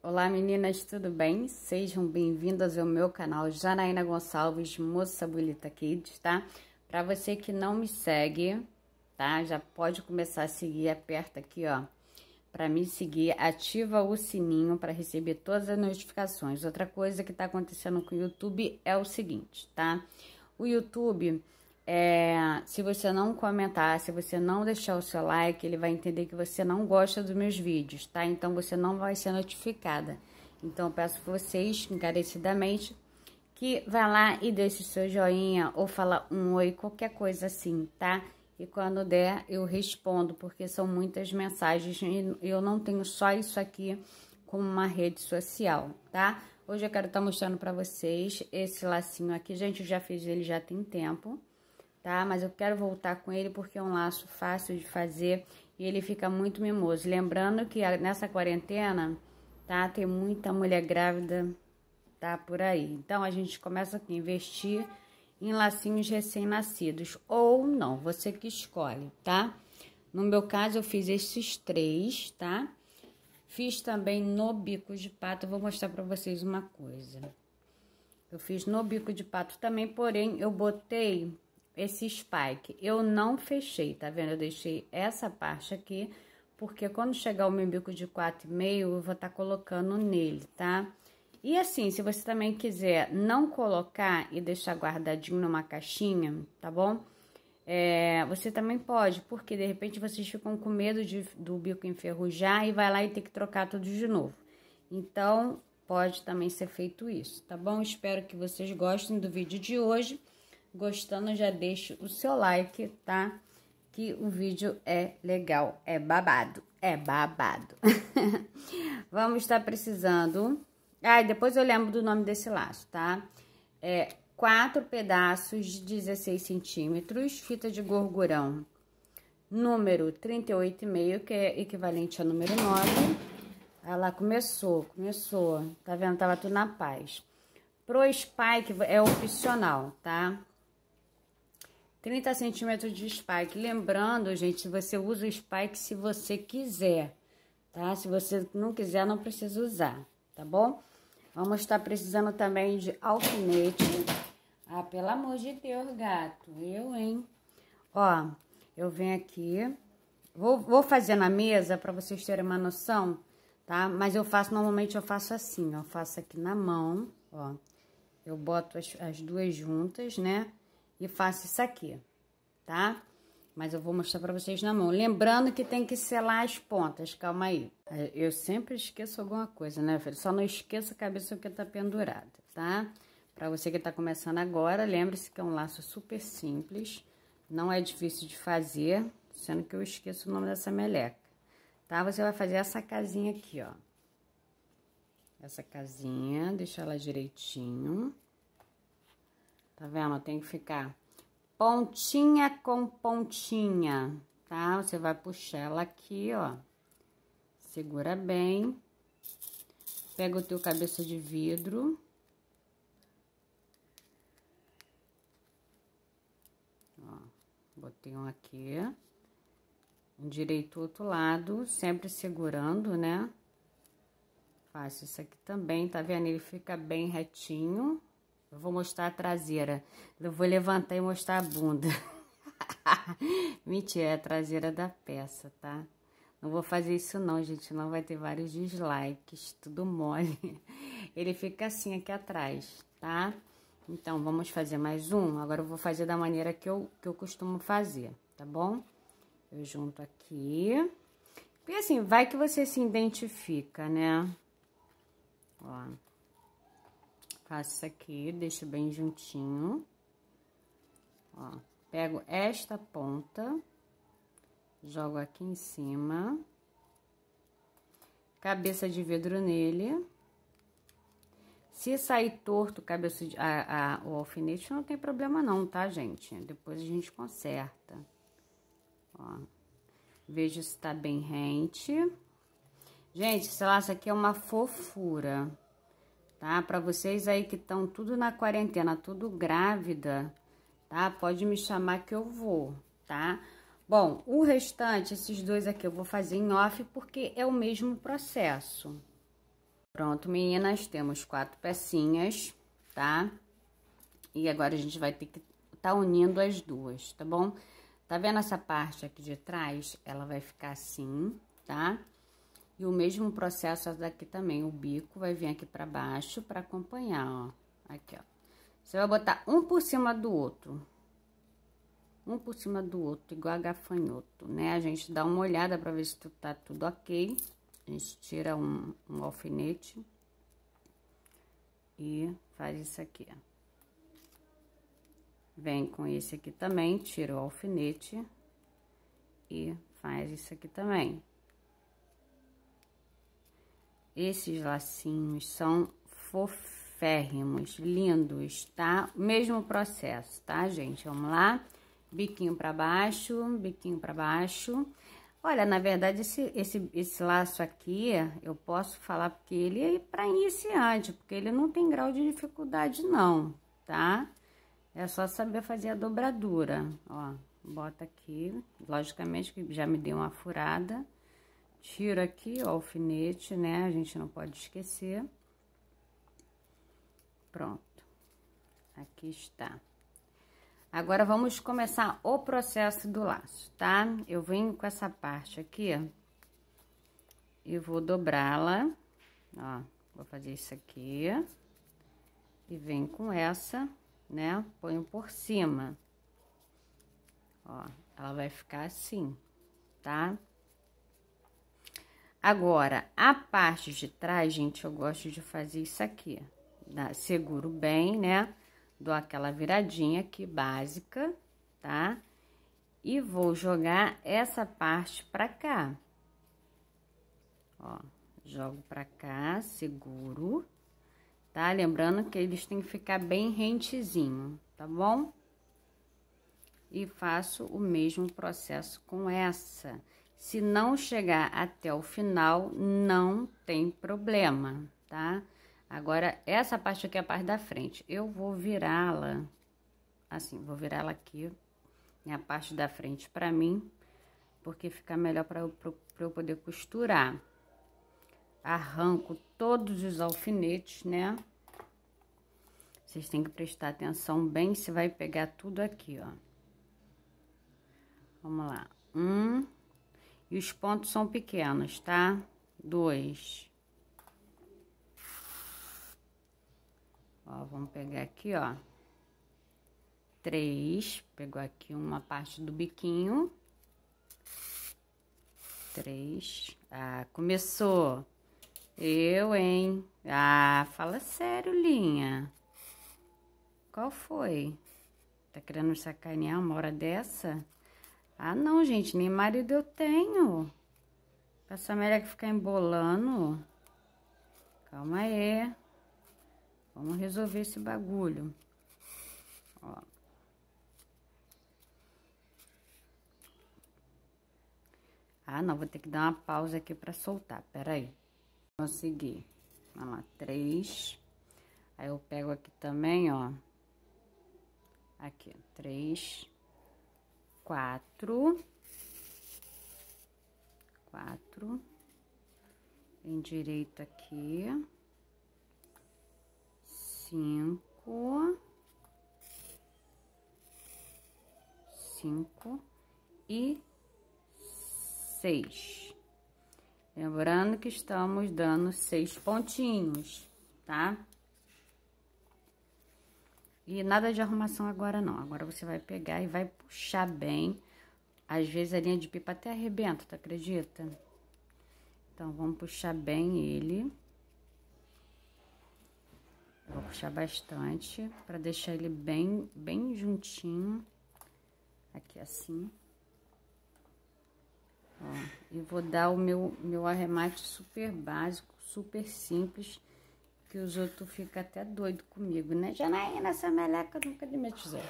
Olá meninas, tudo bem? Sejam bem-vindas ao meu canal Janaína Gonçalves, Moça Bonita Kids, tá? Pra você que não me segue, tá? Já pode começar a seguir, aperta aqui, ó, pra me seguir, ativa o sininho para receber todas as notificações. Outra coisa que tá acontecendo com o YouTube é o seguinte, tá? O YouTube é, se você não comentar, se você não deixar o seu like, ele vai entender que você não gosta dos meus vídeos, tá? Então você não vai ser notificada. Então peço vocês encarecidamente que vá lá e deixe seu joinha ou fala um oi, qualquer coisa assim, tá? E quando der, eu respondo, porque são muitas mensagens e eu não tenho só isso aqui como uma rede social, tá? Hoje eu quero estar tá mostrando para vocês esse lacinho aqui. Gente, eu já fiz ele já tem tempo tá? Mas eu quero voltar com ele porque é um laço fácil de fazer e ele fica muito mimoso. Lembrando que nessa quarentena, tá? Tem muita mulher grávida, tá? Por aí. Então, a gente começa aqui a investir em lacinhos recém-nascidos ou não, você que escolhe, tá? No meu caso, eu fiz esses três, tá? Fiz também no bico de pato, vou mostrar pra vocês uma coisa. Eu fiz no bico de pato também, porém, eu botei esse spike. Eu não fechei, tá vendo? Eu deixei essa parte aqui, porque quando chegar o meu bico de 4,5, eu vou estar tá colocando nele, tá? E assim, se você também quiser não colocar e deixar guardadinho numa caixinha, tá bom? É, você também pode, porque de repente vocês ficam com medo de, do bico enferrujar e vai lá e tem que trocar tudo de novo. Então, pode também ser feito isso, tá bom? Espero que vocês gostem do vídeo de hoje. Gostando, já deixa o seu like, tá? Que o vídeo é legal, é babado, é babado. Vamos estar tá precisando... Ai, ah, depois eu lembro do nome desse laço, tá? É quatro pedaços de 16 centímetros, fita de gorgurão número 38,5, que é equivalente ao número 9. Ela ah, lá começou, começou. Tá vendo? Tava tudo na paz. Pro spike é opcional, tá? 30 centímetros de spike. Lembrando, gente, você usa o spike se você quiser, tá? Se você não quiser, não precisa usar, tá bom? Vamos estar tá precisando também de alfinete. Ah, pelo amor de Deus, gato. Eu, hein? Ó, eu venho aqui. Vou, vou fazer na mesa para vocês terem uma noção, tá? Mas eu faço, normalmente eu faço assim, ó. Eu faço aqui na mão, ó. Eu boto as, as duas juntas, né? e faço isso aqui, tá? Mas eu vou mostrar pra vocês na mão. Lembrando que tem que selar as pontas, calma aí. É, eu sempre esqueço alguma coisa, né, filho? Só não esqueça a cabeça que tá pendurada, tá? Pra você que tá começando agora, lembre-se que é um laço super simples. Não é difícil de fazer, sendo que eu esqueço o nome dessa meleca. Tá? Você vai fazer essa casinha aqui, ó. Essa casinha, deixa ela direitinho. Tá vendo? Tem que ficar pontinha com pontinha, tá? Você vai puxar ela aqui, ó. Segura bem. Pega o teu cabeça de vidro. Ó, botei um aqui. Direito o outro lado, sempre segurando, né? Faço isso aqui também, tá vendo? Ele fica bem retinho. Eu vou mostrar a traseira. Eu vou levantar e mostrar a bunda. Mentira, é a traseira da peça, tá? Não vou fazer isso não, gente. Não vai ter vários dislikes, tudo mole. Ele fica assim aqui atrás, tá? Então, vamos fazer mais um. Agora eu vou fazer da maneira que eu, que eu costumo fazer, tá bom? Eu junto aqui. E assim, vai que você se identifica, né? Ó. Faço aqui, deixo bem juntinho. Ó, pego esta ponta, jogo aqui em cima, cabeça de vidro nele. Se sair torto cabeça de, a, a, o alfinete, não tem problema não, tá, gente? Depois a gente conserta. Ó, vejo se tá bem rente. Gente, esse laço aqui é uma fofura tá? Para vocês aí que estão tudo na quarentena, tudo grávida, tá? Pode me chamar que eu vou, tá? Bom, o restante, esses dois aqui eu vou fazer em off porque é o mesmo processo. Pronto, meninas, temos quatro pecinhas, tá? E agora a gente vai ter que tá unindo as duas, tá bom? Tá vendo essa parte aqui de trás? Ela vai ficar assim, tá? Tá? E o mesmo processo daqui também, o bico vai vir aqui pra baixo pra acompanhar, ó. Aqui, ó. Você vai botar um por cima do outro. Um por cima do outro, igual a gafanhoto, né? A gente dá uma olhada pra ver se tu tá tudo ok. A gente tira um, um alfinete. E faz isso aqui, ó. Vem com esse aqui também, tira o alfinete. E faz isso aqui também. Esses lacinhos são foférrimos, lindos, tá? Mesmo processo, tá, gente? Vamos lá. Biquinho pra baixo, biquinho pra baixo. Olha, na verdade, esse, esse, esse laço aqui, eu posso falar porque ele é pra iniciante, porque ele não tem grau de dificuldade não, tá? É só saber fazer a dobradura, ó. Bota aqui, logicamente que já me deu uma furada tiro aqui, ó, o alfinete, né? A gente não pode esquecer. Pronto. Aqui está. Agora, vamos começar o processo do laço, tá? Eu venho com essa parte aqui, e vou dobrá-la, ó, vou fazer isso aqui, e venho com essa, né? Ponho por cima, ó, ela vai ficar assim, tá? Tá? Agora, a parte de trás, gente, eu gosto de fazer isso aqui. Dá, seguro bem, né? Dou aquela viradinha aqui, básica, tá? E vou jogar essa parte pra cá. Ó, jogo pra cá, seguro, tá? Lembrando que eles têm que ficar bem rentezinho, tá bom? E faço o mesmo processo com essa. Essa se não chegar até o final, não tem problema, tá? Agora, essa parte aqui é a parte da frente. Eu vou virá-la, assim, vou virá-la aqui, né, a parte da frente pra mim, porque fica melhor pra eu, pra eu poder costurar. Arranco todos os alfinetes, né? Vocês têm que prestar atenção bem, se vai pegar tudo aqui, ó. Vamos lá. Um... E os pontos são pequenos, tá? Dois. Ó, vamos pegar aqui, ó. Três. Pegou aqui uma parte do biquinho. Três. Ah, começou. Eu, hein? Ah, fala sério, linha. Qual foi? Tá querendo sacanear uma hora dessa? Ah, não, gente, nem marido eu tenho. Essa mulher que fica embolando. Calma aí. Vamos resolver esse bagulho. Ó. Ah, não, vou ter que dar uma pausa aqui pra soltar, pera aí. Consegui. Vamos lá, três. Aí eu pego aqui também, ó. Aqui, três quatro, quatro, em direito aqui, cinco, cinco e seis. Lembrando que estamos dando seis pontinhos, tá? E nada de arrumação agora não, agora você vai pegar e vai puxar bem. Às vezes a linha de pipa até arrebenta, tu acredita? Então, vamos puxar bem ele. vou puxar bastante para deixar ele bem, bem juntinho. Aqui assim. Ó, e vou dar o meu, meu arremate super básico, super simples que os outros ficam até doido comigo, né? Janaína, é essa meleca nunca de metizou.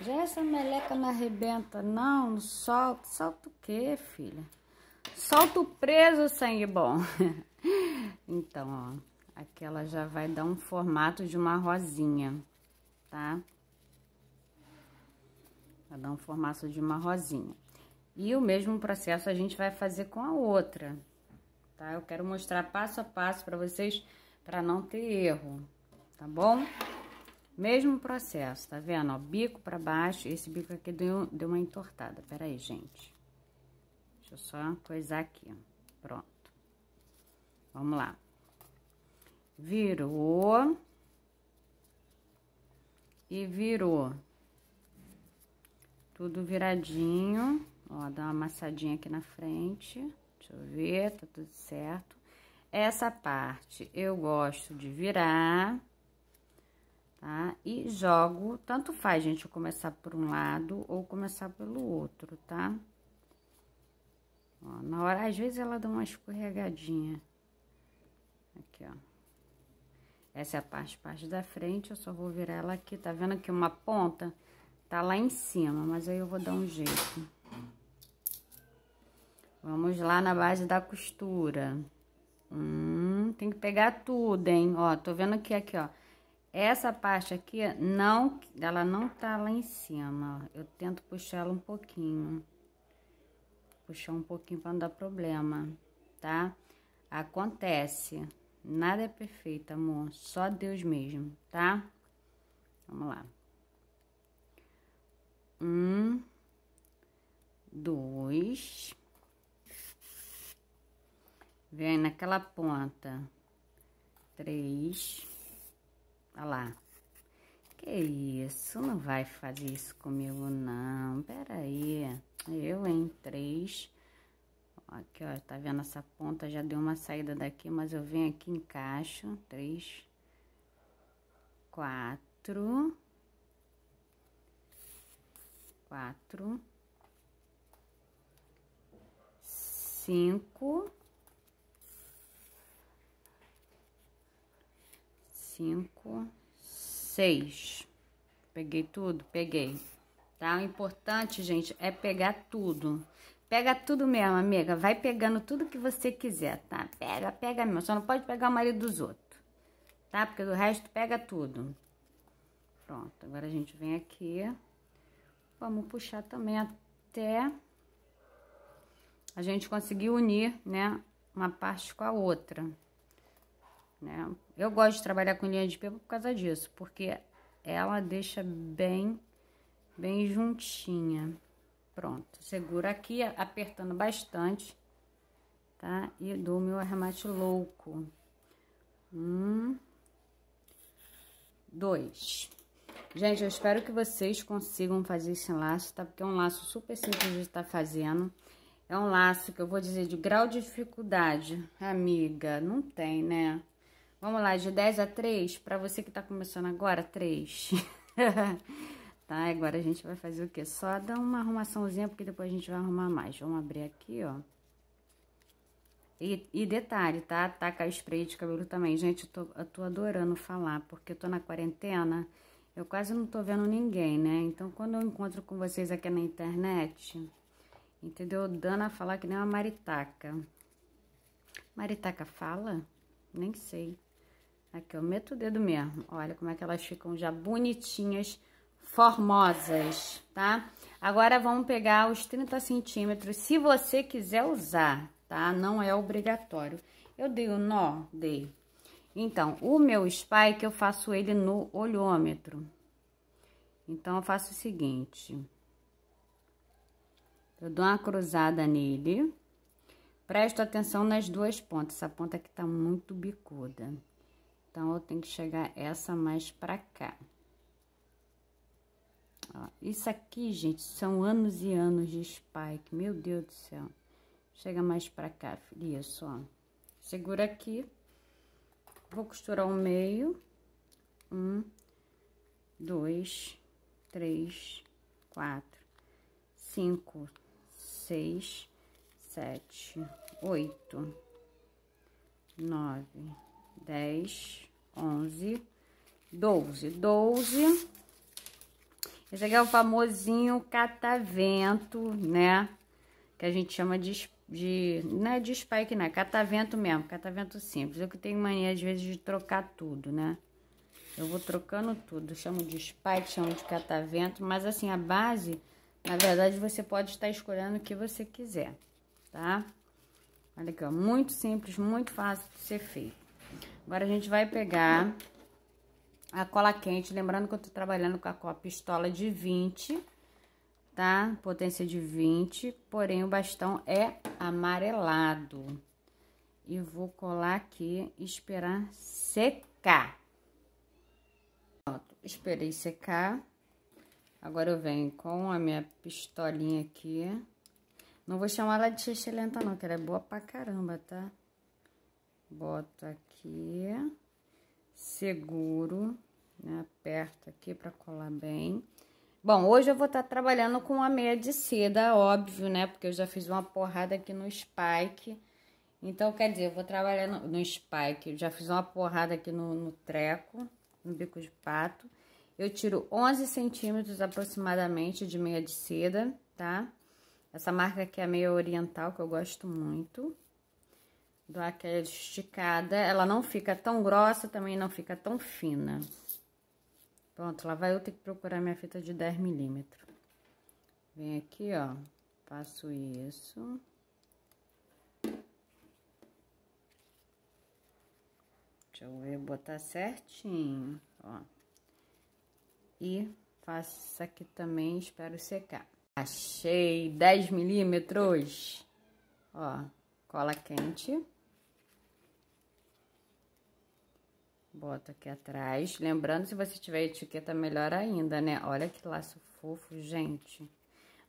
Já é essa meleca não arrebenta, não, não solta. Solta o quê, filha? Solta o preso, sangue bom. então, ó, aqui ela já vai dar um formato de uma rosinha, tá? Vai dar um formato de uma rosinha. E o mesmo processo a gente vai fazer com a outra, tá? Eu quero mostrar passo a passo para vocês para não ter erro, tá bom? Mesmo processo, tá vendo? Ó, bico para baixo, esse bico aqui deu, deu uma entortada, pera aí, gente. Deixa eu só coisar aqui, ó. pronto. Vamos lá. Virou. E virou. Tudo viradinho, ó, dá uma amassadinha aqui na frente. Deixa eu ver, tá tudo certo. Essa parte eu gosto de virar, tá? E jogo, tanto faz, gente, eu começar por um lado ou começar pelo outro, tá? Ó, na hora, às vezes, ela dá uma escorregadinha. Aqui, ó. Essa é a parte, parte da frente, eu só vou virar ela aqui, tá vendo que uma ponta tá lá em cima, mas aí eu vou dar um jeito. Vamos lá na base da costura. Hum, tem que pegar tudo, hein? Ó, tô vendo aqui, aqui, ó. Essa parte aqui, não, ela não tá lá em cima, ó. Eu tento puxar ela um pouquinho. Puxar um pouquinho pra não dar problema, tá? Acontece. Nada é perfeito, amor. Só Deus mesmo, tá? Vamos lá. aquela ponta. Três. Olha lá. Que isso? Não vai fazer isso comigo, não. Pera aí. Eu, em Três. Aqui, ó. Tá vendo essa ponta? Já deu uma saída daqui, mas eu venho aqui, encaixo. Três. Quatro. Quatro. Cinco. cinco, seis. Peguei tudo? Peguei. Tá? O importante, gente, é pegar tudo. Pega tudo mesmo, amiga. Vai pegando tudo que você quiser, tá? Pega, pega mesmo. Só não pode pegar o marido dos outros, tá? Porque do resto pega tudo. Pronto, agora a gente vem aqui. Vamos puxar também até a gente conseguir unir, né? Uma parte com a outra, né? Eu gosto de trabalhar com linha de pêlo por causa disso, porque ela deixa bem, bem juntinha. Pronto, segura aqui, apertando bastante, tá? E dou meu arremate louco. Um, dois. Gente, eu espero que vocês consigam fazer esse laço, tá? Porque é um laço super simples de estar tá fazendo. É um laço que eu vou dizer de grau de dificuldade. Amiga, não tem, né? Vamos lá, de 10 a 3, para você que tá começando agora, 3. tá, agora a gente vai fazer o quê? Só dar uma arrumaçãozinha, porque depois a gente vai arrumar mais. Vamos abrir aqui, ó. E, e detalhe, tá? Taca tá spray de cabelo também. Gente, eu tô, eu tô adorando falar, porque eu tô na quarentena, eu quase não tô vendo ninguém, né? Então, quando eu encontro com vocês aqui na internet, entendeu? Dana falar que nem uma maritaca. Maritaca fala? Nem sei. Aqui eu meto o dedo mesmo. Olha como é que elas ficam já bonitinhas, formosas, tá? Agora vamos pegar os 30 centímetros, se você quiser usar, tá? Não é obrigatório. Eu dei o um nó, dei. Então, o meu spike eu faço ele no olhômetro. Então, eu faço o seguinte. Eu dou uma cruzada nele. Presto atenção nas duas pontas. Essa ponta aqui tá muito bicuda. Então, eu tenho que chegar essa mais pra cá. Ó, isso aqui, gente, são anos e anos de spike. Meu Deus do céu. Chega mais pra cá, filha, só. Segura aqui. Vou costurar o meio. Um, dois, três, quatro, cinco, seis, sete, oito, nove... 10, 11, 12. 12. Esse aqui é o famosinho catavento, né? Que a gente chama de, de não é de spike, não, é catavento mesmo, catavento simples. Eu que tenho mania, às vezes, de trocar tudo, né? Eu vou trocando tudo, chamo de spike, chamo de catavento, mas assim, a base, na verdade, você pode estar escolhendo o que você quiser, tá? Olha aqui, ó, muito simples, muito fácil de ser feito. Agora a gente vai pegar a cola quente, lembrando que eu tô trabalhando com a, com a pistola de 20, tá? Potência de 20, porém o bastão é amarelado. E vou colar aqui e esperar secar. Pronto, esperei secar. Agora eu venho com a minha pistolinha aqui. Não vou chamar ela de xixi lenta não, que ela é boa pra caramba, tá? boto aqui, seguro, né? Aperto aqui pra colar bem. Bom, hoje eu vou estar tá trabalhando com a meia de seda, óbvio, né? Porque eu já fiz uma porrada aqui no spike. Então, quer dizer, eu vou trabalhar no, no spike. Eu já fiz uma porrada aqui no, no treco, no bico de pato. Eu tiro 11 centímetros aproximadamente de meia de seda, tá? Essa marca aqui é meia oriental, que eu gosto muito. Dá aquela esticada, ela não fica tão grossa, também não fica tão fina. Pronto, lá vai eu ter que procurar minha fita de 10 milímetros. Vem aqui, ó, faço isso. Deixa eu ver, botar certinho, ó. E faço isso aqui também, espero secar. Achei 10 milímetros, ó, cola quente. Bota aqui atrás. Lembrando, se você tiver etiqueta, melhor ainda, né? Olha que laço fofo, gente.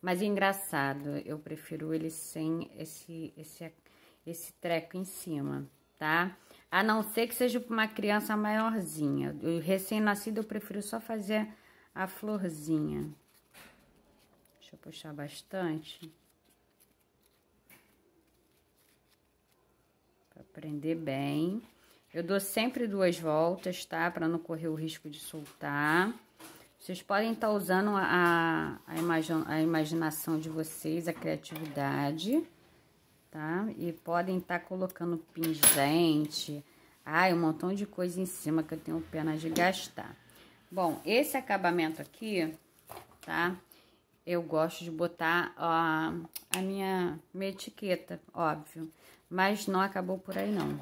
Mas engraçado, eu prefiro ele sem esse, esse, esse treco em cima, tá? A não ser que seja uma criança maiorzinha. recém-nascido eu prefiro só fazer a florzinha. Deixa eu puxar bastante. Pra prender bem. Eu dou sempre duas voltas, tá? Pra não correr o risco de soltar. Vocês podem estar tá usando a, a, imagina, a imaginação de vocês, a criatividade, tá? E podem estar tá colocando pingente, ai, um montão de coisa em cima que eu tenho pena de gastar. Bom, esse acabamento aqui, tá? Eu gosto de botar ó, a minha, minha etiqueta, óbvio. Mas não acabou por aí, não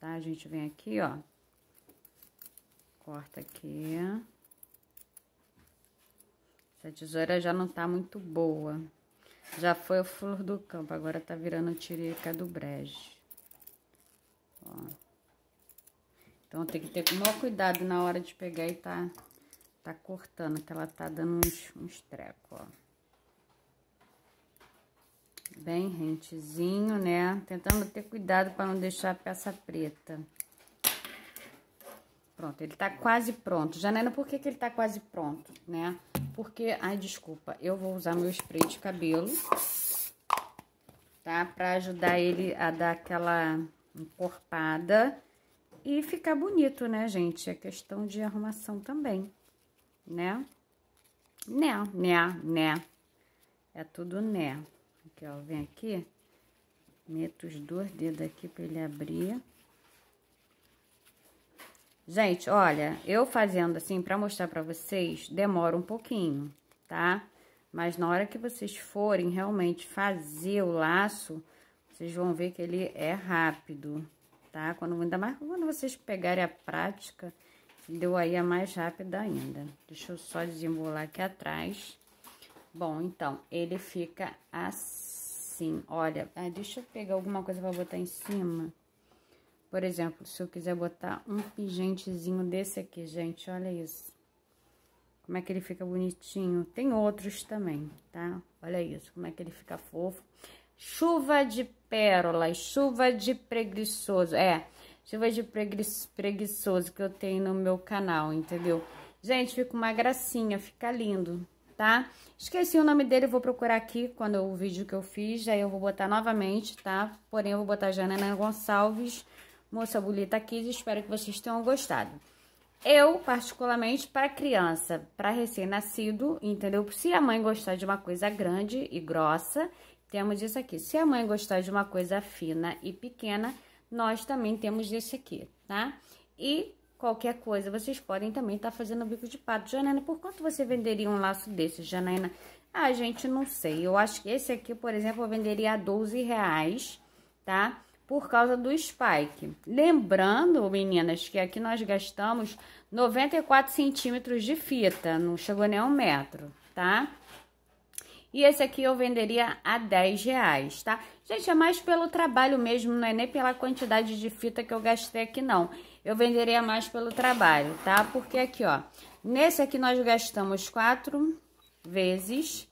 tá? A gente vem aqui, ó, corta aqui. Essa tesoura já não tá muito boa. Já foi o flor do campo, agora tá virando tirica do brejo. Ó. Então, tem que ter o maior cuidado na hora de pegar e tá, tá cortando, que ela tá dando uns, uns trecos, ó bem rentezinho, né? Tentando ter cuidado para não deixar a peça preta. Pronto, ele tá quase pronto. Janela, por que, que ele tá quase pronto, né? Porque, ai, desculpa, eu vou usar meu spray de cabelo, tá? Pra ajudar ele a dar aquela encorpada e ficar bonito, né, gente? É questão de arrumação também, né? Né, né, né. É tudo né. Aqui, ó, vem aqui, meto os dois dedos aqui pra ele abrir. Gente, olha, eu fazendo assim pra mostrar pra vocês, demora um pouquinho, tá? Mas na hora que vocês forem realmente fazer o laço, vocês vão ver que ele é rápido, tá? Quando, ainda mais quando vocês pegarem a prática, deu aí a mais rápida ainda. Deixa eu só desembolar aqui atrás. Bom, então, ele fica assim assim, olha, ah, deixa eu pegar alguma coisa para botar em cima. Por exemplo, se eu quiser botar um pingentezinho desse aqui, gente, olha isso. Como é que ele fica bonitinho. Tem outros também, tá? Olha isso, como é que ele fica fofo. Chuva de pérolas, chuva de preguiçoso. É, chuva de preguiçoso que eu tenho no meu canal, entendeu? Gente, fica uma gracinha, fica lindo tá? Esqueci o nome dele, vou procurar aqui quando o vídeo que eu fiz, aí eu vou botar novamente, tá? Porém, eu vou botar Janana Gonçalves, moça bonita aqui espero que vocês tenham gostado. Eu, particularmente, para criança, para recém-nascido, entendeu? Se a mãe gostar de uma coisa grande e grossa, temos isso aqui. Se a mãe gostar de uma coisa fina e pequena, nós também temos esse aqui, tá? E qualquer coisa, vocês podem também estar tá fazendo bico de pato. Janaina, por quanto você venderia um laço desse, Janaina? Ah, gente, não sei. Eu acho que esse aqui, por exemplo, eu venderia a 12 reais, tá? Por causa do spike. Lembrando, meninas, que aqui nós gastamos 94 centímetros de fita, não chegou nem a um metro, tá? E esse aqui eu venderia a 10 reais, tá? Gente, é mais pelo trabalho mesmo, não é nem pela quantidade de fita que eu gastei aqui, não. Não eu venderei a mais pelo trabalho, tá? Porque aqui, ó, nesse aqui nós gastamos quatro vezes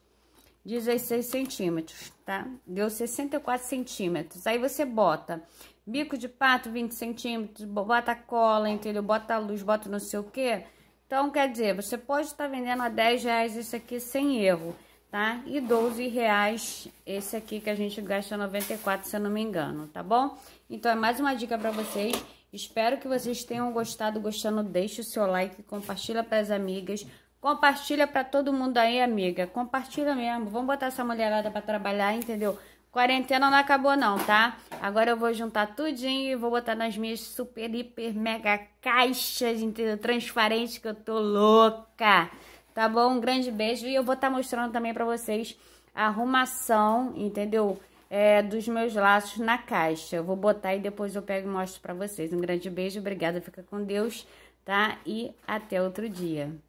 16 centímetros, tá? Deu 64 centímetros. Aí você bota bico de pato 20 centímetros, bota cola, entendeu? Bota luz, bota não sei o quê. Então, quer dizer, você pode estar tá vendendo a 10 reais esse aqui sem erro, tá? E 12 reais esse aqui que a gente gasta 94, se eu não me engano, tá bom? Então, é mais uma dica pra vocês Espero que vocês tenham gostado. Gostando, deixe o seu like, compartilha para as amigas, compartilha para todo mundo aí, amiga. Compartilha mesmo. Vamos botar essa mulherada para trabalhar, entendeu? Quarentena não acabou não, tá? Agora eu vou juntar tudinho e vou botar nas minhas super, hiper, mega caixas, entendeu? Transparentes que eu tô louca. Tá bom? Um grande beijo e eu vou estar tá mostrando também para vocês a arrumação, entendeu? é, dos meus laços na caixa. Eu vou botar e depois eu pego e mostro para vocês. Um grande beijo, obrigada, fica com Deus, tá? E até outro dia.